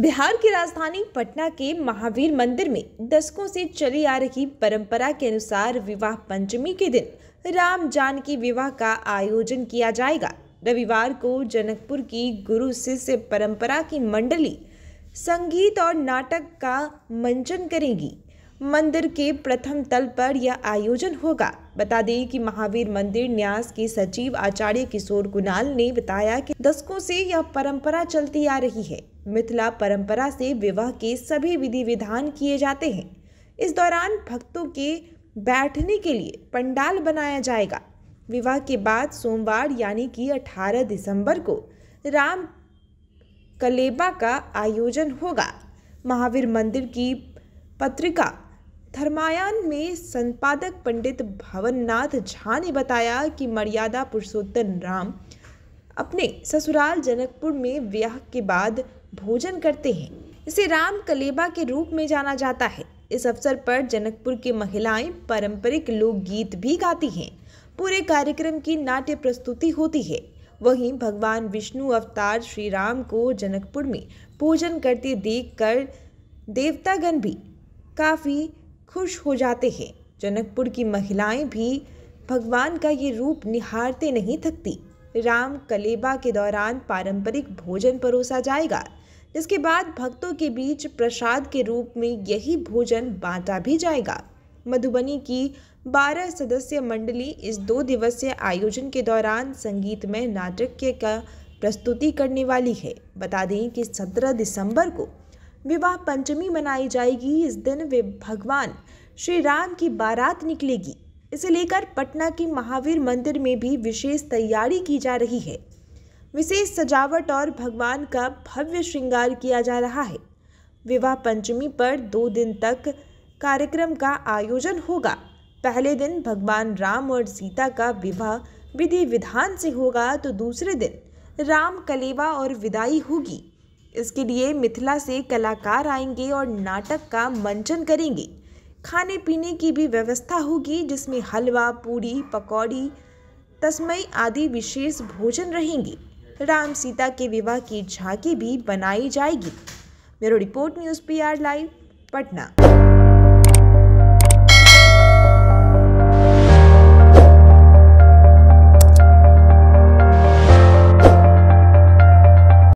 बिहार की राजधानी पटना के महावीर मंदिर में दशकों से चली आ रही परंपरा के अनुसार विवाह पंचमी के दिन राम जानकी विवाह का आयोजन किया जाएगा रविवार को जनकपुर की गुरु शिष्य परंपरा की मंडली संगीत और नाटक का मंचन करेगी मंदिर के प्रथम तल पर यह आयोजन होगा बता दें कि महावीर मंदिर न्यास के सचिव आचार्य किशोर गुनाल ने बताया कि दशकों से यह परंपरा चलती आ रही है मिथिला परंपरा से विवाह के सभी विधि विधान किए जाते हैं इस दौरान भक्तों के बैठने के लिए पंडाल बनाया जाएगा विवाह के बाद सोमवार यानी कि 18 दिसंबर को राम कलेबा का आयोजन होगा महावीर मंदिर की पत्रिका थर्मायान में संपादक पंडित भवननाथ झा ने बताया कि मर्यादा पुरुषोत्तम राम अपने ससुराल जनकपुर में विवाह के बाद भोजन करते हैं इसे राम कलेबा के रूप में जाना जाता है इस अवसर पर जनकपुर की महिलाएं पारंपरिक लोकगीत भी गाती हैं पूरे कार्यक्रम की नाट्य प्रस्तुति होती है वहीं भगवान विष्णु अवतार श्री राम को जनकपुर में पूजन करते देखकर देवतागण भी काफ़ी खुश हो जाते हैं जनकपुर की महिलाएं भी भगवान का ये रूप निहारते नहीं थकती राम कलेबा के दौरान पारंपरिक भोजन परोसा जाएगा जिसके बाद भक्तों के बीच प्रसाद के रूप में यही भोजन बांटा भी जाएगा मधुबनी की 12 सदस्य मंडली इस दो दिवसीय आयोजन के दौरान संगीत में नाटक का प्रस्तुति करने वाली है बता दें कि 17 दिसंबर को विवाह पंचमी मनाई जाएगी इस दिन वे भगवान श्री राम की बारात निकलेगी इसे लेकर पटना के महावीर मंदिर में भी विशेष तैयारी की जा रही है विशेष सजावट और भगवान का भव्य श्रृंगार किया जा रहा है विवाह पंचमी पर दो दिन तक कार्यक्रम का आयोजन होगा पहले दिन भगवान राम और सीता का विवाह विधि विधान से होगा तो दूसरे दिन राम कलेवा और विदाई होगी इसके लिए मिथिला से कलाकार आएंगे और नाटक का मंचन करेंगे खाने पीने की भी व्यवस्था होगी जिसमें हलवा पूरी पकौड़ी तस्मई आदि विशेष भोजन रहेंगी राम सीता के विवाह की झांकी भी बनाई जाएगी bureau report news P R live Patna